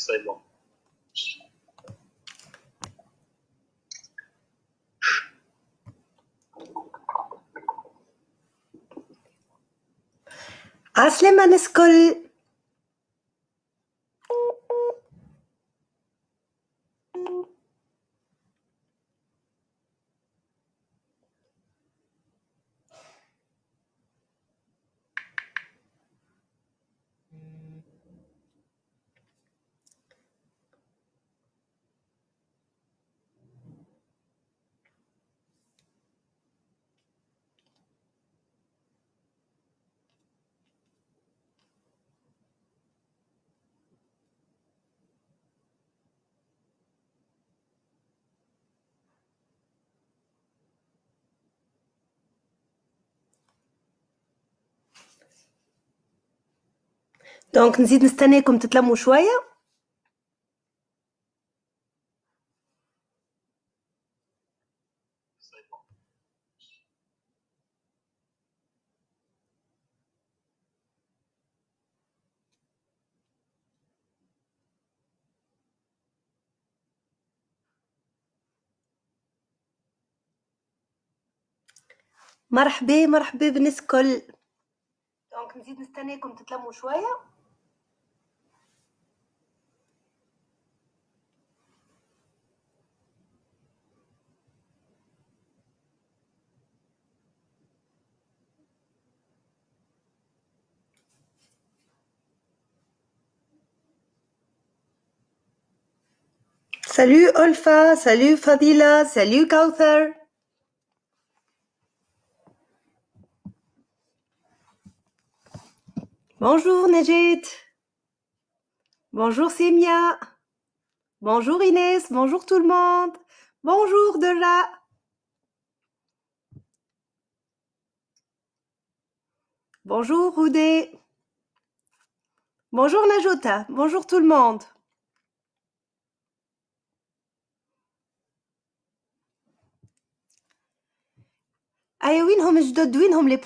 so long. دونك نزيد نستناكم تتلموا شويه مرحبا مرحبا بالناس الكل دونك نزيد نستناكم تتلموا شويه Salut Olfa, salut Fadila, salut Cauther. Bonjour Najit. Bonjour Simia, Bonjour Inès. Bonjour tout le monde. Bonjour Dela. Bonjour Roudé, Bonjour Najota. Bonjour tout le monde. Ah oui, on me de les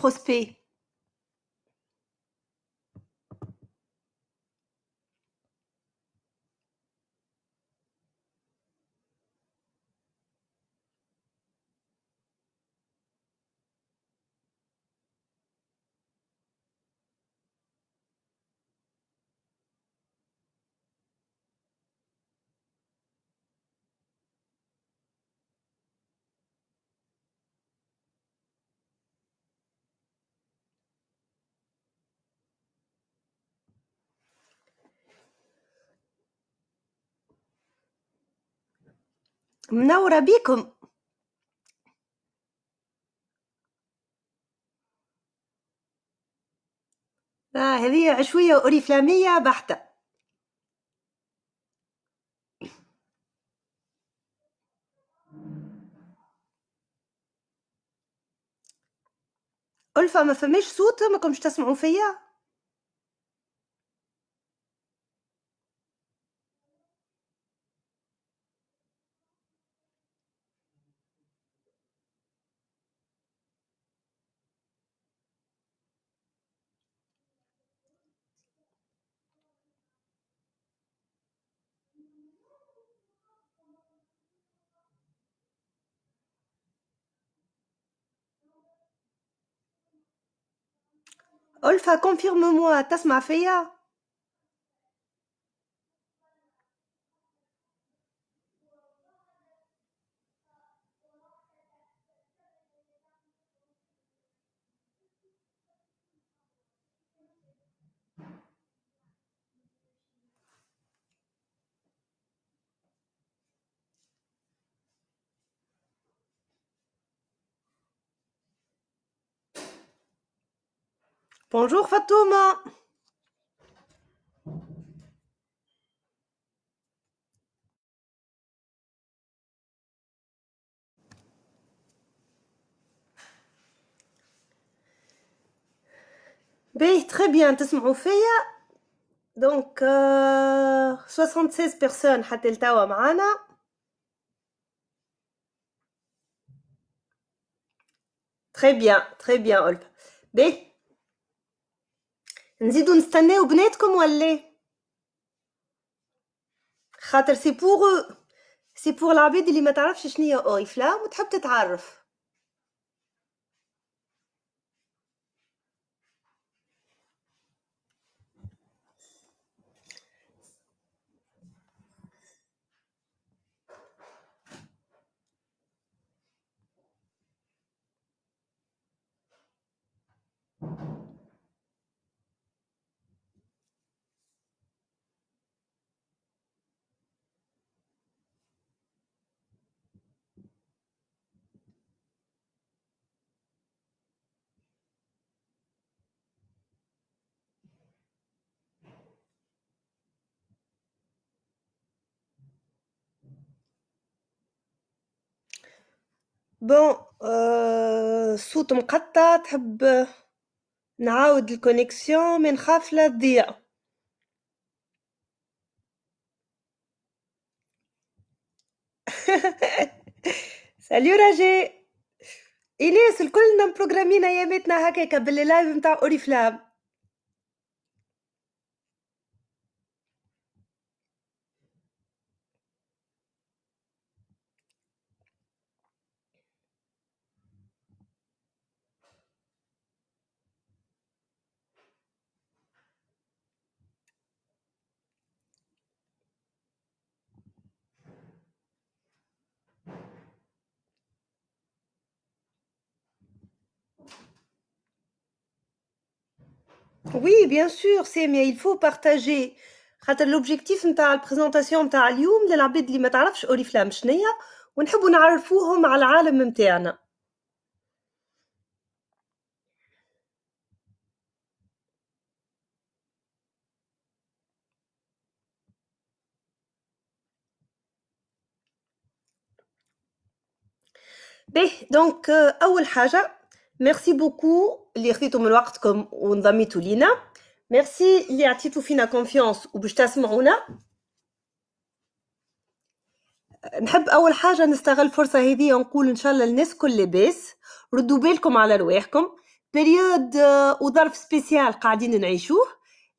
منورة بيكم آه هذه عشوية أوريفلامية بحتة الفا ما فماش صوت ما كنتش تسمعوا فيا Olfa, confirme-moi, t'as ma Bonjour Fatouma. Oui, ben, très bien, tu fait Donc, 76 euh, personnes à avec Mahana. Très bien, très bien, Olf. نزيدو نستناو بناتكم ولا خاطر سي بوغ سي بوغ العباد اللي ما تعرفش شنو هي آه، فلا وتحب تتعرف بون آه صوت مقطع تحب نعاود الكونيكسيون من خاف لا تضيع ساليو راجي الياس الكلنا مبروغرامين اياماتنا هكاكا باللايف نتاع اوريفلام Oui, bien sûr, c'est mais il faut partager. خاطر لوبجيكتيف نتاع البريزونطاسيون نتاع اليوم للعباد اللي ما تعرفش اوريفلام شنية ونحبوا نعرفوهم على العالم نتاعنا باهي دونك اول حاجه ميرسي بوكو اللي خديتو من وقتكم ونضميتو لينا ميرسي اللي عطيتو فينا كونفيونس وباش تسمعونا نحب اول حاجه نستغل الفرصه هذه ونقول ان شاء الله للناس كل لاباس ردوا بالكم على رواحكم بريود وظرف سبيسيال قاعدين نعيشوه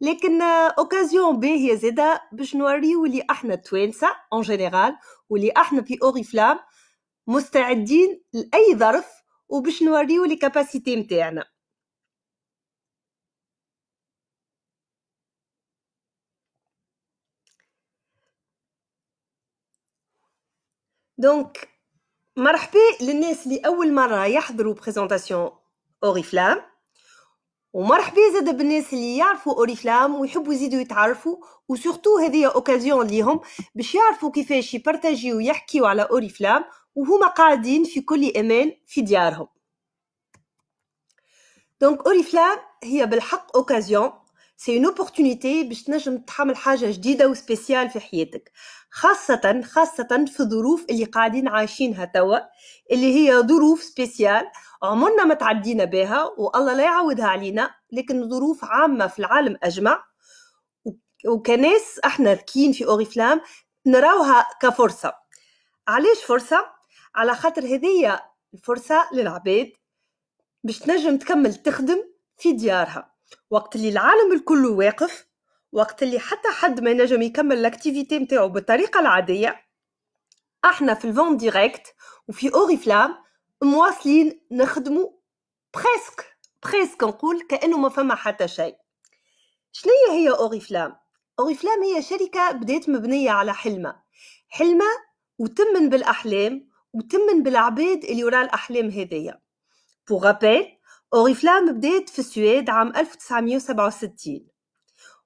لكن اوكازيون باهيه زيدا باش نوريو اللي احنا التوانسه اون جينيرال واللي احنا في اوريفلام مستعدين لاي ظرف وباش نوريو لي كاباسيتي نتاعنا دونك مرحبا للناس اللي اول مره يحضروا بريزونطاسيون اوريفلام ومرحبا زاد بالناس اللي يعرفوا اوريفلام ويحبوا يزيدوا يتعرفوا وسورتو هذه اوكازيون ليهم باش يعرفوا كيفاش يبارتاجيو ويحكيو على اوريفلام وهما قاعدين في كل امان في ديارهم دونك اوريفلام هي بالحق اوكازيون سي اون اوبورتونيتي باش تنجم تحمل حاجه جديده وسبيسيال في حياتك خاصة خاصة في الظروف اللي قاعدين عايشينها توا اللي هي ظروف سبيسيال عمرنا ما تعدينا بها والله لا يعودها علينا لكن ظروف عامة في العالم أجمع وكناس احنا ذكيين في أوريفلام نراوها كفرصة علاش فرصة على خاطر هذيا الفرصة للعباد باش تنجم تكمل تخدم في ديارها وقت اللي العالم الكل واقف وقت اللي حتى حد ما ينجم يكمل الاكتيفيتي نتاعو بالطريقة العادية احنا في الفون ديريكت وفي فلام مواصلين نخدمو بريسك بريسك نقول كانه ما فما حتى شيء شنية هي اوري فلام هي شركة بدات مبنية على حلمة حلمة وتمن بالاحلام وتمن بالعباد اللي وراء الأحلام هذيا بوغ غابيل أوريفلام بدات في السويد عام 1967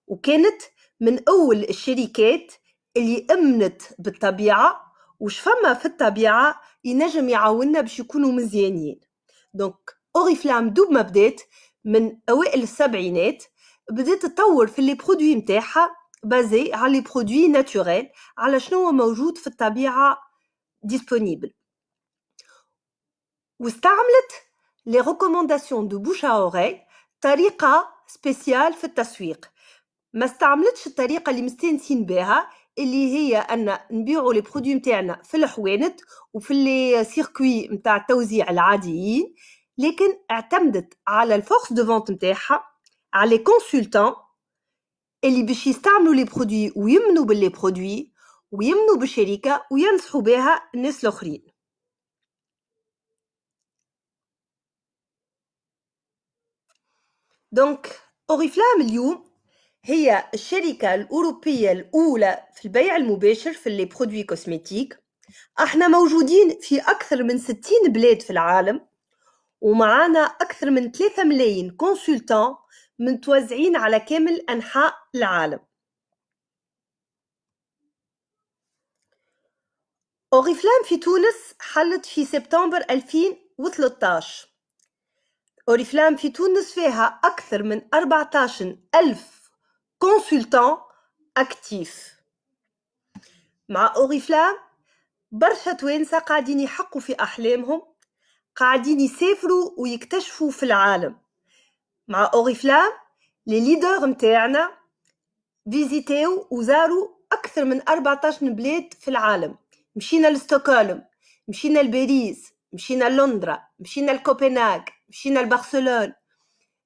وكانت من أول الشركات اللي أمنت بالطبيعة وش فما في الطبيعة ينجم يعاوننا باش يكونوا مزيانين دونك أوريفلام دوب ما بدات من أوائل السبعينات بدات تطور في لي برودوي متاعها بازي على لي برودوي ناتوريل على شنو موجود في الطبيعة ديسبونيبل واستعملت لي ريكومونداسيون دو بوش اوري طريقه سبيسيال في التسويق ما استعملتش الطريقه اللي مستانسين بها اللي هي ان نبيعوا لي برودوي نتاعنا في الحوانت وفي لي سيركوي نتاع التوزيع العاديين لكن اعتمدت على الفورس دو فونت نتاعها على لي كونسلتان اللي باش يستعملوا لي برودوي ويمنوا باللي برودوي ويمنوا بالشركه وينصحوا بها الناس الاخرين دونك اوريفلام اليوم هي الشركة الأوروبية الأولى في البيع المباشر في لي برودوي كوسميتيك احنا موجودين في أكثر من ستين بلاد في العالم ومعانا أكثر من ثلاثة ملايين كونسلتان متوزعين على كامل أنحاء العالم أوريفلام في تونس حلت في سبتمبر 2013 أوريفلام في تونس فيها أكثر من 14 ألف كونسلتان أكتيف مع أوريفلام برشا توانسة قاعدين يحقوا في أحلامهم قاعدين يسافروا ويكتشفوا في العالم مع أوريفلام لي ليدر متاعنا فيزيتاو وزاروا أكثر من 14 بلاد في العالم مشينا لستوكولم مشينا لباريس مشينا لندرا مشينا لكوبنهاغ مشينا لبرشلونة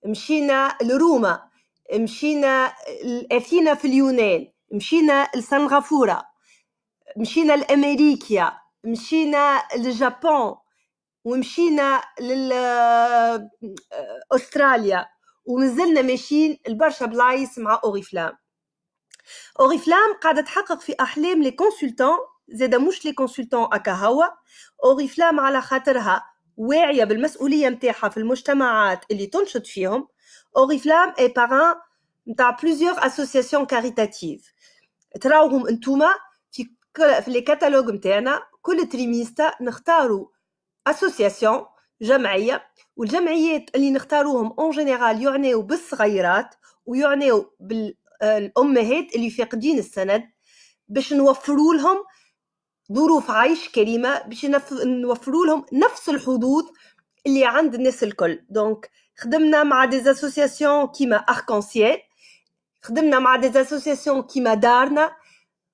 مشينا لروما مشينا لأثينا في اليونان مشينا لسنغافورة مشينا لأمريكا مشينا لجابون ومشينا لأستراليا آه، ومازلنا ماشيين لبرشا بلايص مع أوريفلام أوريفلام قاعدة تحقق في أحلام لي كونسلتان زادا مش لي كونسلتان أكا هوا أوريفلام على خاطرها واعيه بالمسؤوليه نتاعها في المجتمعات اللي تنشط فيهم اوريفلام اي باران نتاع بلوزيور اسوسياسيون كاريتاتيف تراوهم انتوما في كل في لي كاتالوج نتاعنا كل تريميستا نختاروا اسوسياسيون جمعيه والجمعيات اللي نختاروهم اون جينيرال يعنيو بالصغيرات ويعنيو بالامهات اللي فاقدين السند باش نوفروا لهم ظروف عيش كريمه باش نوفروا لهم نفس الحظوظ اللي عند الناس الكل دونك خدمنا مع دي اسوسياسيون كيما اركانسيال خدمنا مع دي اسوسياسيون كيما دارنا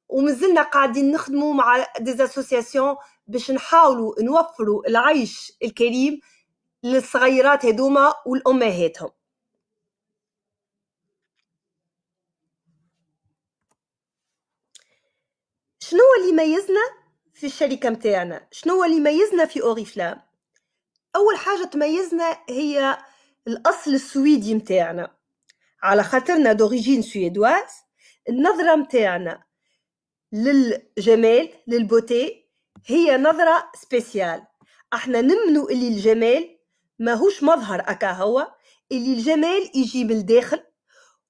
ومازلنا قاعدين نخدموا مع دي اسوسياسيون باش نحاولوا نوفروا العيش الكريم للصغيرات هذوما والامهاتهم شنو اللي يميزنا في الشركة متاعنا شنو هو اللي يميزنا في أوريفلام أول حاجة تميزنا هي الأصل السويدي متاعنا على خاطرنا دوريجين سويدواز النظرة متاعنا للجمال للبوتي هي نظرة سبيسيال احنا نمنو اللي الجمال ماهوش مظهر أكا هو اللي الجمال يجي من الداخل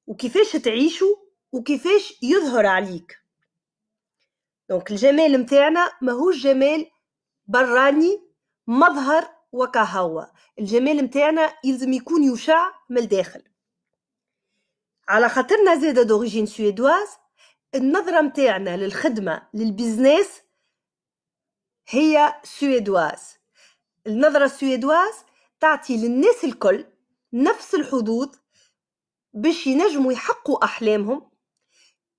وكيفاش تعيشه وكيفاش يظهر عليك دونك الجمال نتاعنا ماهوش جمال براني مظهر وكهوى الجمال نتاعنا يلزم يكون يشع من الداخل على خاطرنا زادة دوريجين سويدواز النظرة متاعنا للخدمة للبيزنس هي سويدواز النظرة السويدواز تعطي للناس الكل نفس الحظوظ باش ينجموا يحقوا أحلامهم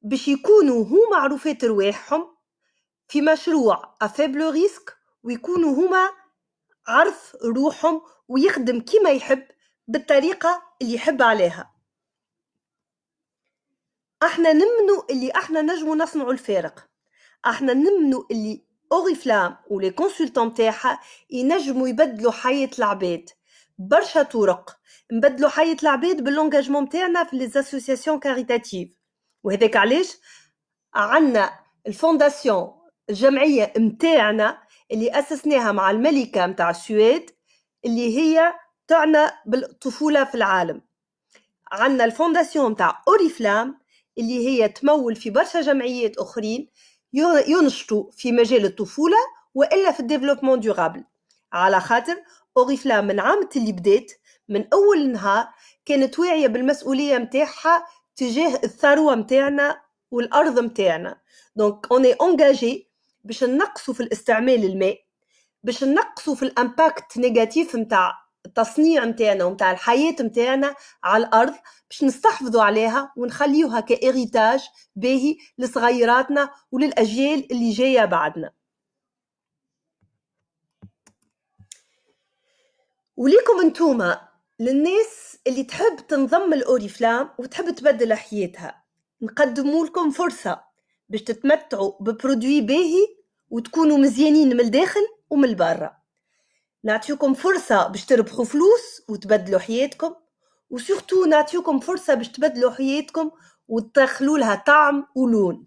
باش يكونوا هما معروفات رواحهم في مشروع افابل ريسك ويكونوا هما عرف روحهم ويخدم كيما يحب بالطريقة اللي يحب عليها احنا نمنو اللي احنا نجمو نصنعو الفارق احنا نمنو اللي اوريفلام ولي كونسلتان تاعها ينجموا يبدلوا حياة العباد برشا طرق نبدلوا حياة العباد باللونجاجمون تاعنا في ليزاسوسياسيون كاريتاتيف وهذاك علاش عندنا الفونداسيون الجمعيه متاعنا اللي اسسناها مع الملكه متاع السويد اللي هي تعنى بالطفوله في العالم عندنا الفونداسيون متاع اوريفلام اللي هي تمول في برشا جمعيات اخرين ينشطوا في مجال الطفوله والا في الديفلوبمون ديغابل على خاطر اوريفلام من عامة اللي بدات من اول نهار كانت واعيه بالمسؤوليه متاعها تجاه الثروه متاعنا والارض متاعنا دونك اون انجاجي باش نقصوا في الاستعمال الماء باش نقصوا في الامباكت نيجاتيف نتاع التصنيع نتاعنا ونتاع الحياة نتاعنا على الأرض باش نستحفظوا عليها ونخليوها كإريتاج باهي لصغيراتنا وللأجيال اللي جاية بعدنا وليكم انتوما للناس اللي تحب تنضم الأوريفلام وتحب تبدل حياتها نقدمولكم لكم فرصة باش تتمتعوا ببرودوي باهي وتكونوا مزيانين من الداخل ومن برا نعطيكم فرصة باش تربحوا فلوس وتبدلوا حياتكم وسورتو نعطيكم فرصة باش تبدلوا حياتكم وتدخلوا لها طعم ولون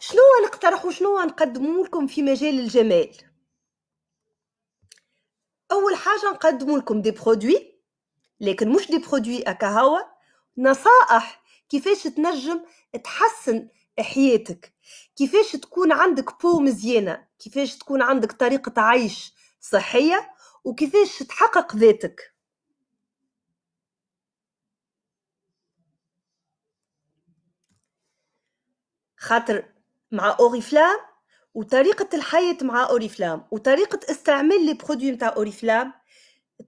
شنو نقترح وشنو نقدمه لكم في مجال الجمال اول حاجه نقدم لكم دي برودوي لكن مش دي برودوي اكا نصائح كيفاش تنجم تحسن حياتك كيفاش تكون عندك بو مزيانه كيفاش تكون عندك طريقه عيش صحيه وكيفاش تحقق ذاتك خاطر مع اوريفلام وطريقه الحياه مع اوريفلام وطريقه استعمال لي برودوي اوريفلام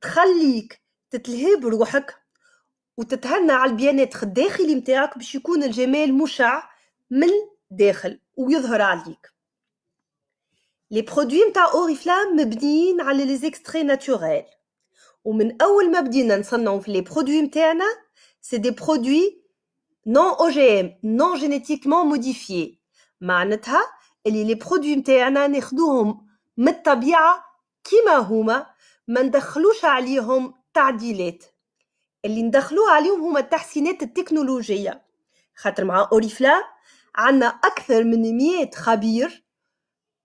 تخليك تتلهي بروحك وتتهنى على البيانات الداخلي نتاعك باش يكون الجمال مشع من الداخل ويظهر عليك لي برودوي نتاع اوريفلام مبنيين على لي زيكستري ناتوريل ومن اول ما بدينا نصنعوا في لي برودوي نتاعنا سي دي برودوي نون او جي ام نون جينيتيكمون موديفي معناتها اللي لي برودوي نتاعنا ناخدوهم من الطبيعه كيما هما ما ندخلوش عليهم تعديلات اللي ندخلوه عليهم هما التحسينات التكنولوجيه خاطر مع اوريفلام عندنا اكثر من مئة خبير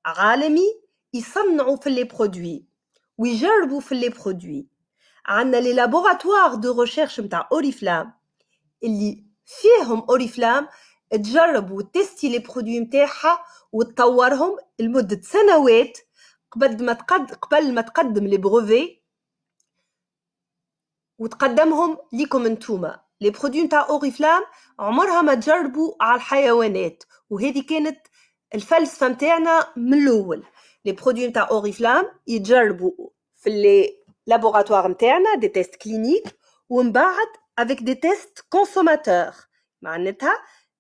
عالمي يصنعوا في لي برودوي ويجربوا في لي برودوي عندنا لي لابوراتوار دو ريشيرش نتاع اوريفلام اللي فيهم اوريفلام تجرب وتستي لي برودوي نتاعها وتطورهم لمده سنوات قبل ما تقدم قبل ما تقدم لي بروفي وتقدمهم ليكم انتوما لي برودوي نتاع اوريفلام عمرها ما تجربوا على الحيوانات وهذه كانت الفلسفه نتاعنا من الاول لي برودوي نتاع اوريفلام يتجربوا في لي لابوراتوار نتاعنا دي تيست كلينيك ومن بعد افيك دي تيست كونسوماتور معناتها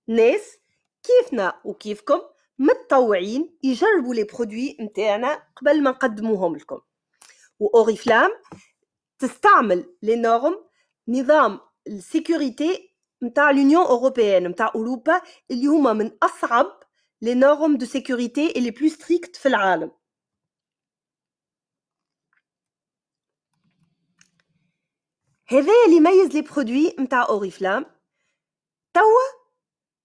ناس كيفنا وكيفكم متطوعين يجربوا لي برودوي نتاعنا قبل ما نقدموهم لكم واوريفلام تستعمل لي نورم نظام السيكوريتي نتاع لونيون اوروبيان نتاع اوروبا اللي هما من اصعب لي نورم دو سيكوريتي اللي بلو ستريكت في العالم هذا اللي يميز لي برودوي نتاع اوريفلام توا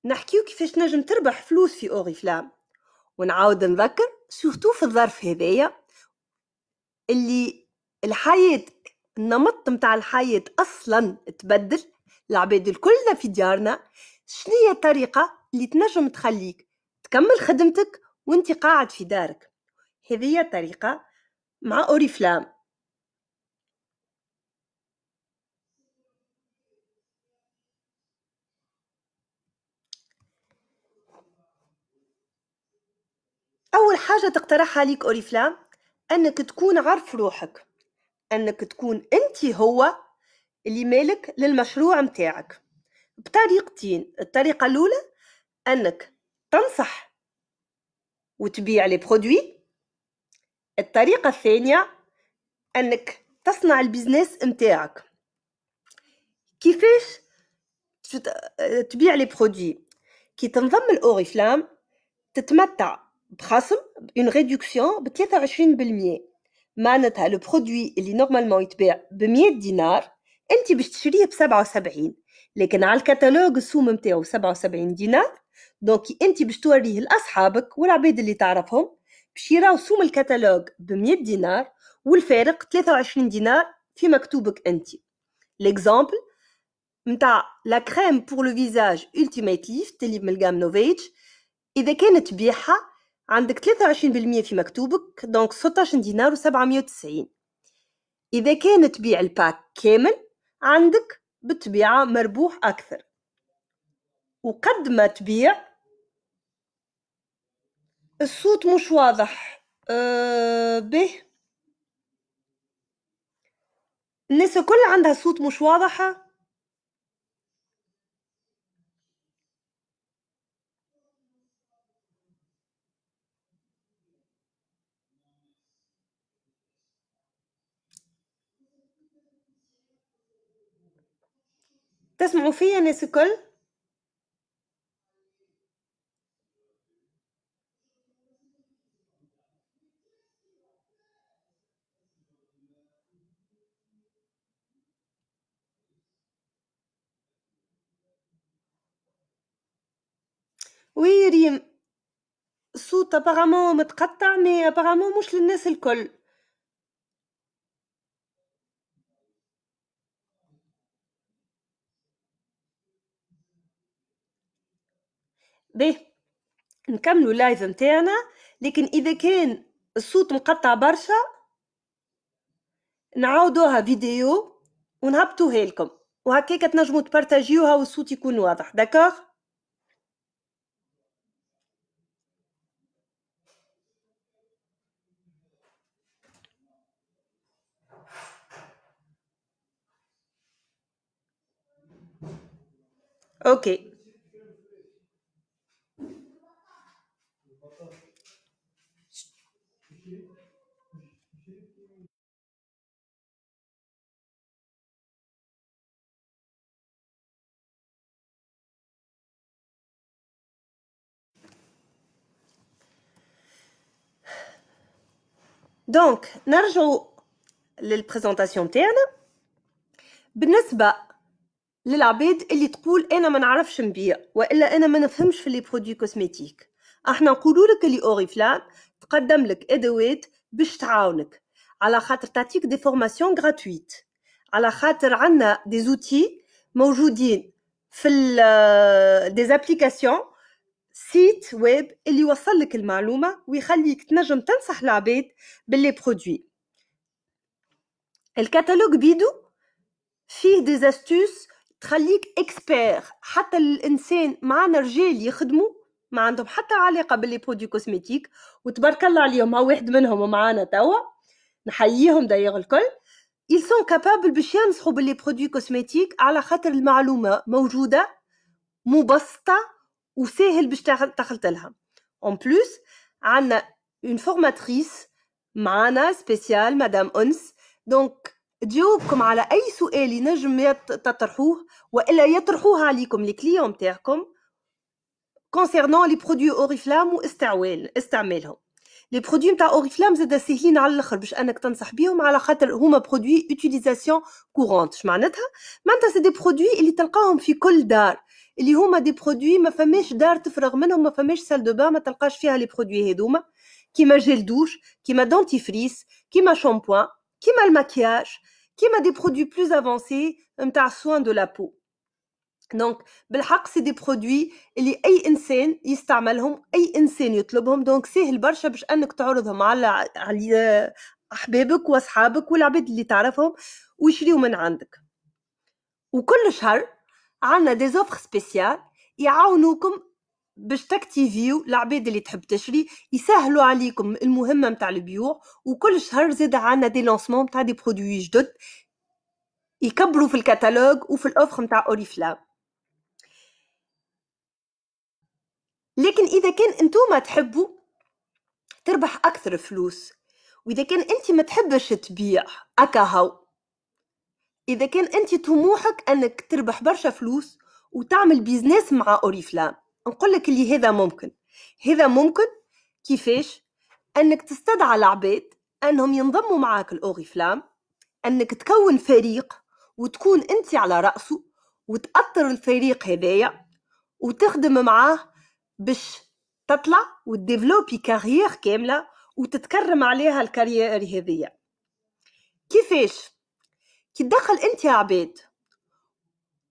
نحكيو كيفاش نجم تربح فلوس في اوريفلام ونعاود نذكر سورتو في الظرف هذايا اللي الحياة النمط متاع الحياة أصلا تبدل العباد الكلنا في ديارنا شنية الطريقة اللي تنجم تخليك تكمل خدمتك وانت قاعد في دارك هذه طريقة مع أوريفلام أول حاجة تقترحها ليك أوريفلام أنك تكون عارف روحك انك تكون انت هو اللي مالك للمشروع متاعك بطريقتين الطريقه الاولى انك تنصح وتبيع لي برودوي الطريقه الثانيه انك تصنع البيزنس متاعك كيفاش تبيع لي برودوي كي تنضم الاوريفلام تتمتع بخصم اون ريدكسيون ب 23% معناتها لو برودوي اللي نورمالمون يتباع ب 100 دينار انت باش تشريه ب 77 لكن على الكتالوج السوم نتاعو 77 دينار دونك انت باش توريه لاصحابك والعباد اللي تعرفهم باش يراو سوم الكتالوج ب 100 دينار والفارق 23 دينار في مكتوبك انت ليكزامبل نتاع لا كريم بور لو فيزاج التيميت ليفت اللي من الجام نوفيتش اذا كانت بيعها عندك 23% في مكتوبك دونك 16 دينار و790 إذا كان تبيع الباك كامل عندك بالطبيعة مربوح أكثر وقد ما تبيع الصوت مش واضح أه به الناس كل عندها صوت مش واضحه تسمعوا في ناس الكل وي ريم الصوت ابارامون متقطع مي ابارامون مش للناس الكل باهي نكملوا لايف نتاعنا لكن اذا كان الصوت مقطع برشا نعاودوها فيديو ونهبطوها لكم وهكاك تنجموا تبارتاجيوها والصوت يكون واضح داكوغ اوكي دونك نرجعو للبريزونطاسيون تاعنا بالنسبه للعباد اللي تقول انا ما نعرفش نبيع والا انا ما نفهمش في لي برودوي كوزميتيك احنا نقولوا لك لي اوريفلام تقدم لك ادوات باش تعاونك على خاطر تعطيك دي فورماسيون غراتويت على خاطر عندنا دي زوتي موجودين في دي زابليكاسيون سيت ويب اللي يوصل لك المعلومه ويخليك تنجم تنصح العباد باللي برودوي الكتالوج بيدو فيه دي استوس تخليك اكسبير حتى الانسان معنا رجال يخدموا ما عندهم حتى علاقه باللي برودوي كوزميتيك وتبارك الله عليهم ها واحد منهم معانا توا نحييهم دايغ الكل ils sont capables باش ينصحوا باللي برودوي كوزميتيك على خاطر المعلومه موجوده مبسطه وسهل باش تخلط لها اون بلوس عندنا اون فورماتريس معانا سبيسيال مدام انس دونك تجاوبكم على اي سؤال ينجم تطرحوه والا يطرحوه عليكم الكليون تاعكم كونسيرنون لي برودوي اوريفلام واستعمال استعمالهم لي برودوي نتاع اوريفلام زاد ساهلين على الاخر باش انك تنصح بيهم على خاطر هما برودوي اوتيليزاسيون كورونت اش معناتها معناتها سي دي برودوي اللي تلقاهم في كل دار اللي هما دي برودوي ما فماش دار تفرغ منهم ما فماش سال دو بان ما تلقاش فيها لي برودوي هذوما كيما جيل دوش كيما دونتيفريس كيما شامبوان كيما الماكياج كيما دي برودوي بلوز افونسي نتاع سوان دو لا بو دونك بالحق سي دي برودوي اللي اي انسان يستعملهم اي انسان يطلبهم دونك سهل برشا باش انك تعرضهم على على احبابك واصحابك والعباد اللي تعرفهم ويشريو من عندك وكل شهر عندنا دي زوفر سبيسيال يعاونوكم باش تكتيفيو العباد اللي تحب تشري يسهلوا عليكم المهمه نتاع البيوع وكل شهر زاد عندنا دي لونسمون نتاع دي برودوي جدد يكبروا في الكتالوج وفي الاوفر نتاع اوريفلام لكن اذا كان انتوما تحبوا تربح اكثر فلوس واذا كان انت ما تحبش تبيع اكهو اذا كان انت طموحك انك تربح برشا فلوس وتعمل بيزنس مع اوريفلام نقول لك اللي هذا ممكن هذا ممكن كيفاش انك تستدعى العباد انهم ينضموا معاك الاوريفلام انك تكون فريق وتكون انت على راسه وتاثر الفريق هذايا وتخدم معاه باش تطلع وتديفلوبي كارير كامله وتتكرم عليها الكارير هذيا كيفاش كي تدخل انت عباد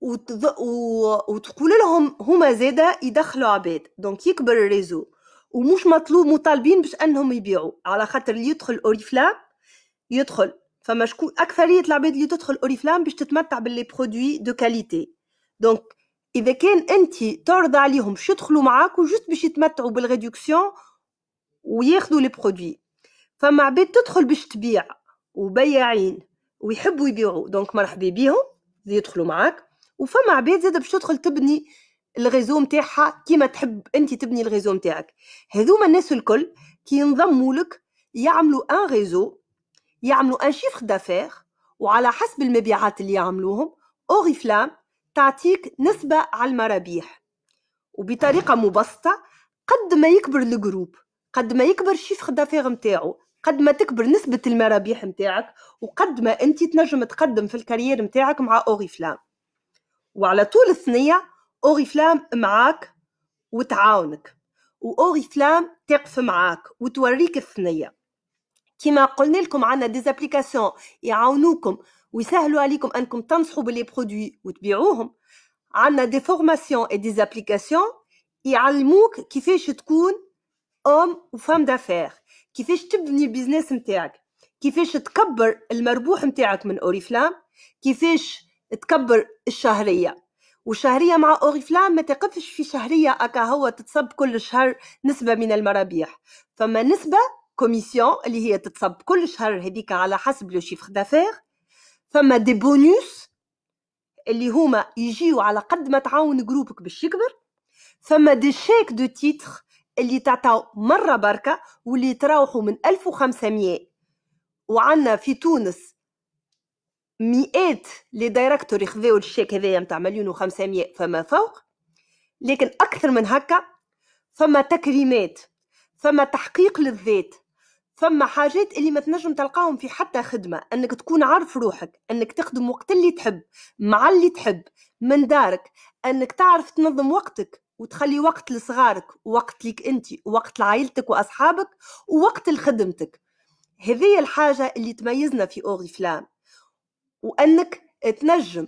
وتض... و... وتقول لهم هما زادا يدخلوا عباد دونك يكبر الريزو ومش مطلوب مطالبين باش انهم يبيعوا على خاطر اللي يدخل اوريفلام يدخل فما شكون اكثريه العباد اللي تدخل اوريفلام باش تتمتع باللي برودوي دو كاليتي دونك اذا كان انت تعرض عليهم باش يدخلوا معاك وجست باش يتمتعوا بالريدكسيون وياخذوا لي برودوي فما عباد تدخل باش تبيع وبياعين ويحبوا يبيعوا دونك مرحبا بيهم يدخلوا معاك وفما عباد زاد باش تدخل تبني الريزو نتاعها كيما تحب انت تبني الريزو نتاعك هذوما الناس الكل كي ينضموا لك يعملوا ان ريزو يعملوا ان شيفر دافير وعلى حسب المبيعات اللي يعملوهم اوريفلام تعطيك نسبة على المرابيح وبطريقة مبسطة قد ما يكبر الجروب قد ما يكبر شيف خدافيغ متاعه قد ما تكبر نسبة المرابيح متاعك وقد ما انت تنجم تقدم في الكارير متاعك مع فلام وعلى طول الثنية فلام معاك وتعاونك فلام تقف معاك وتوريك الثنية كما قلنا لكم عندنا ديزابليكاسيون يعاونوكم ويسهلوا عليكم انكم تنصحوا باللي برودوي وتبيعوهم عندنا دي فورماسيون اي دي ابليكاسيون يعلموك كيفاش تكون ام وفام دافير كيفاش تبني البيزنس نتاعك كيفاش تكبر المربوح نتاعك من اوريفلام كيفاش تكبر الشهريه والشهرية مع أوريفلام ما تقفش في شهرية أكا هو تتصب كل شهر نسبة من المرابيح فما نسبة كوميسيون اللي هي تتصب كل شهر هذيك على حسب لو شيفر دافير فما دي بونوس اللي هما يجيو على قد ما تعاون جروبك باش يكبر فما دي شيك دو تيتر اللي تعطاو مرة بركة واللي تراوحوا من 1500 وعنا في تونس مئات لي دايركتور يخذوا الشيك هذايا نتاع مليون و500 فما فوق لكن اكثر من هكا فما تكريمات فما تحقيق للذات فما حاجات اللي ما تنجم تلقاهم في حتى خدمة أنك تكون عارف روحك أنك تخدم وقت اللي تحب مع اللي تحب من دارك أنك تعرف تنظم وقتك وتخلي وقت لصغارك ووقت ليك أنت ووقت لعائلتك وأصحابك ووقت لخدمتك هذه الحاجة اللي تميزنا في أوغي فلام وأنك تنجم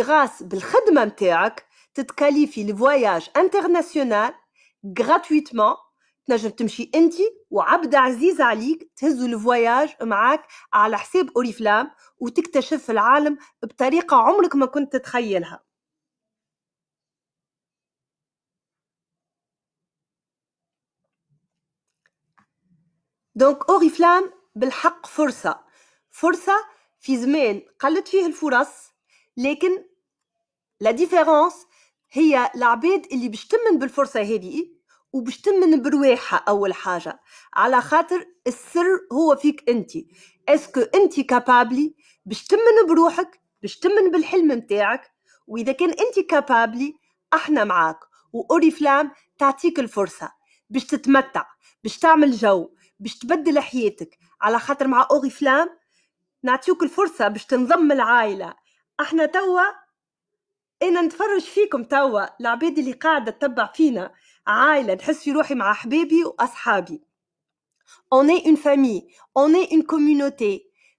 غاس بالخدمة متاعك تتكاليفي لفواياج انترناسيونال gratuitement تنجم تمشي انت وعبد عزيز عليك تهزوا الفواياج معاك على حساب اوريفلام وتكتشف العالم بطريقه عمرك ما كنت تتخيلها دونك اوريفلام بالحق فرصه فرصه في زمان قلت فيه الفرص لكن لا ديفيرونس هي العباد اللي باش تمن بالفرصه هذه وباش تمن برواحها اول حاجه على خاطر السر هو فيك انت اسكو انت كابابلي باش تمن بروحك باش تمن بالحلم نتاعك واذا كان انت كابابلي احنا معاك واوريفلام تعطيك الفرصه باش تتمتع باش تعمل جو باش تبدل حياتك على خاطر مع اوريفلام نعطيوك الفرصه باش تنضم العائله احنا توا انا نتفرج فيكم توا العباد اللي قاعده تتبع فينا عائلة نحس في روحي مع حبيبي وأصحابي on est فامي أنا on est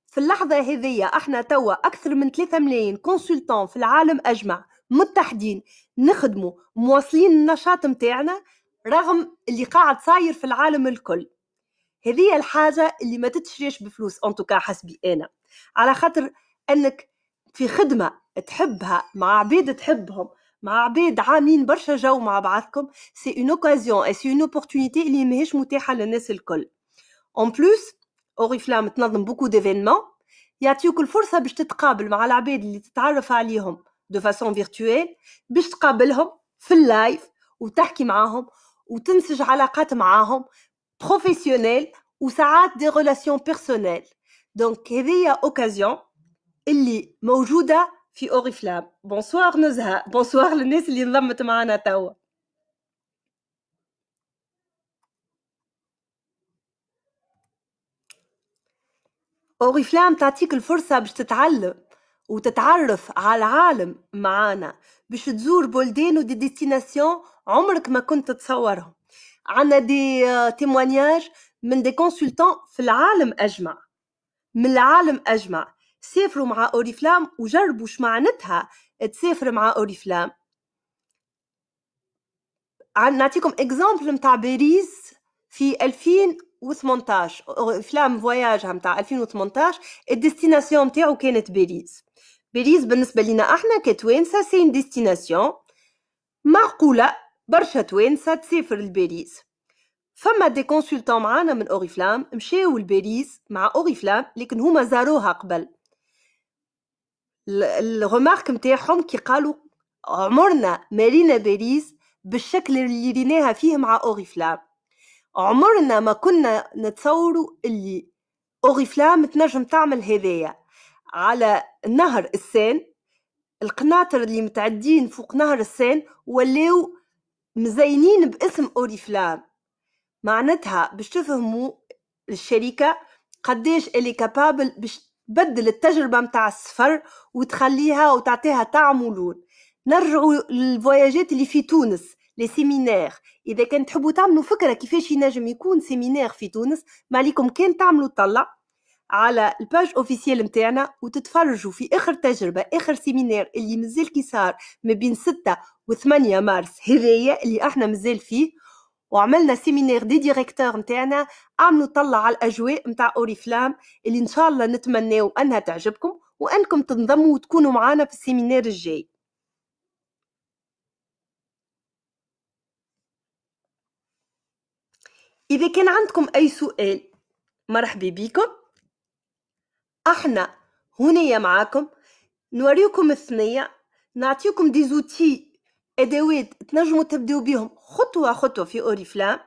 في اللحظة هذية احنا توا أكثر من 3 ملايين كونسلتون في العالم أجمع متحدين نخدموا مواصلين النشاط متاعنا رغم اللي قاعد صاير في العالم الكل هذه الحاجة اللي ما تتشريش بفلوس أنتوكا حسبي أنا على خاطر أنك في خدمة تحبها مع عبيد تحبهم مع عبيد عامين برشا جو مع بعضكم سي اون اوكازيون اي سي اون اوبورتونيتي اللي ماهيش متاحه للناس الكل اون بلوس اوريفلام تنظم بوكو ديفينمون يعطيوك الفرصه باش تتقابل مع العباد اللي تتعرف عليهم دو فاسون فيرتويل باش تقابلهم في اللايف وتحكي معاهم وتنسج علاقات معاهم بروفيسيونيل وساعات دي ريلاسيون بيرسونيل دونك هذه اوكازيون اللي موجوده في اوريفلام بونسوار نزهه بونسوار للناس اللي انضمت معنا توا اوريفلام تعطيك الفرصه باش تتعلم وتتعرف على العالم معانا باش تزور بلدان ودي ديستيناسيون عمرك ما كنت تتصورهم عندنا دي تيموانياج euh, من دي كونسلتان في العالم اجمع من العالم اجمع سافروا مع اوريفلام وجربوا شو معناتها تسافر مع اوريفلام نعطيكم اكزامبل نتاع باريس في 2018 فلام فواياجها نتاع 2018 الديستيناسيون نتاعو كانت باريس باريس بالنسبه لنا احنا كتوانسه سين ديستيناسيون معقوله برشا توانسه تسافر لباريس فما دي كونسلتون معانا من اوريفلام مشاو لباريس مع اوريفلام لكن هما زاروها قبل الغمارك نتاعهم كي قالوا عمرنا مارينا باريس بالشكل اللي ريناها فيه مع أوريفلام عمرنا ما كنا نتصوروا اللي أوريفلام تنجم تعمل هدايا على نهر السين القناطر اللي متعدين فوق نهر السين ولاو مزينين باسم أوريفلام معناتها باش تفهموا الشركة قداش اللي كابابل باش تبدل التجربة متاع السفر وتخليها وتعطيها طعم ولون نرجعوا للفواياجات اللي في تونس لي اذا كان تحبوا تعملوا فكره كيفاش ينجم يكون سيمينار في تونس ما عليكم كان تعملوا طلع على الباج اوفيسيال متاعنا وتتفرجوا في اخر تجربه اخر سيمينار اللي مازال كي صار ما بين 6 و 8 مارس هذايا اللي احنا مازال فيه وعملنا سيمينار دي ديريكتور نتاعنا عم نطلع على الاجواء نتاع اوريفلام اللي ان شاء الله نتمناو انها تعجبكم وانكم تنضموا وتكونوا معنا في السيمينار الجاي اذا كان عندكم اي سؤال مرحبا بكم احنا هنا معاكم نوريكم الثنيه نعطيكم دي زوتي ادوات تنجموا تبداو بهم خطوة خطوة في أوريفلام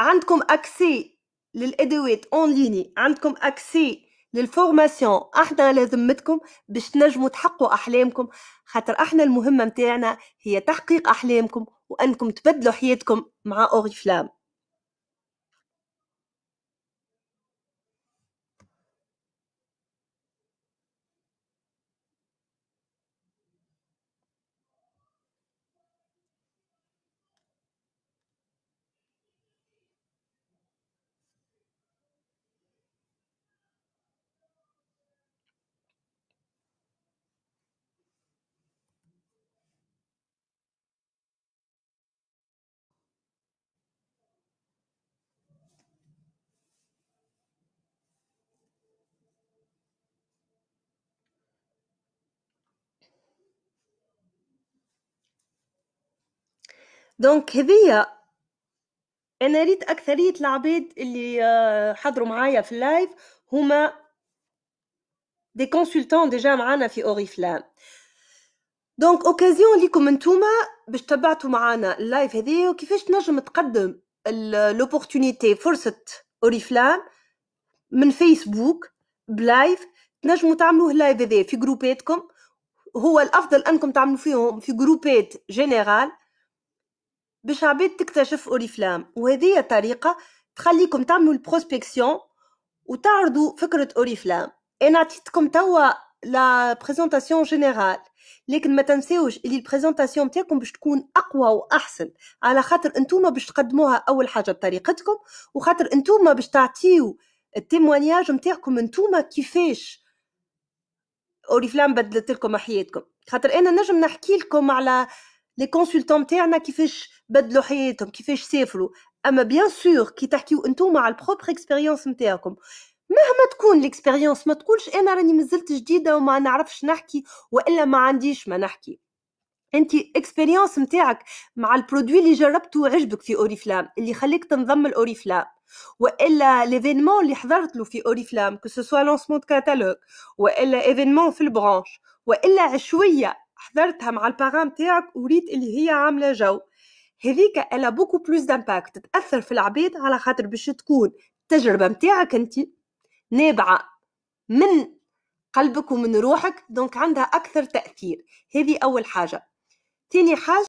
عندكم أكسي للأدوات أونلايني عندكم أكسي للفورماسيون احنا لذمتكم باش تنجموا تحققوا احلامكم خاطر احنا المهمه متاعنا هي تحقيق احلامكم وانكم تبدلوا حياتكم مع اوريفلام دونك هذيا انا ريت اكثريه العباد اللي آه، حضروا معايا في اللايف هما دي كونسلتون ديجا معانا في اوريفلام دونك اوكازيون ليكم نتوما باش تبعتوا معانا اللايف هذيا وكيفاش تنجم تقدم لوبورتونيتي فرصه اوريفلام من فيسبوك بلايف تنجموا تعملوه لايف هذيا في جروباتكم هو الافضل انكم تعملوا فيهم في جروبات جينيرال باش عباد تكتشف اوريفلام وهذه طريقة تخليكم تعملوا البروسبكسيون وتعرضوا فكرة اوريفلام انا عطيتكم توا لا بريزونطاسيون جينيرال لكن ما تنساوش اللي البريزونطاسيون تاعكم باش تكون اقوى واحسن على خاطر انتوما باش تقدموها اول حاجه بطريقتكم وخاطر انتوما باش تعطيو التيموانياج نتاعكم انتوما كيفاش اوريفلام بدلت لكم حياتكم خاطر انا نجم نحكي لكم على لي كونسلتون تاعنا كيفاش بدلوا حياتهم كيفاش سافروا اما بيان سور كي تحكيو انتوما على البروبر اكسبيريونس نتاعكم مهما تكون الاكسبيريونس ما تقولش انا راني مازلت جديده وما نعرفش نحكي والا ما عنديش ما نحكي انت اكسبيريونس نتاعك مع البرودوي اللي جربته وعجبك في اوريفلام اللي خليك تنضم لاوريفلام والا ليفينمون اللي حضرت له في اوريفلام كو سوسوا لونسمون كاتالوج والا ايفينمون في البرانش والا عشويه حضرتها مع البارام تاعك وريت اللي هي عامله جو هذيك الا بوكو بلوس دامباكت تاثر في العباد على خاطر باش تكون التجربه نتاعك انت نابعه من قلبك ومن روحك دونك عندها اكثر تاثير هذه اول حاجه ثاني حاجه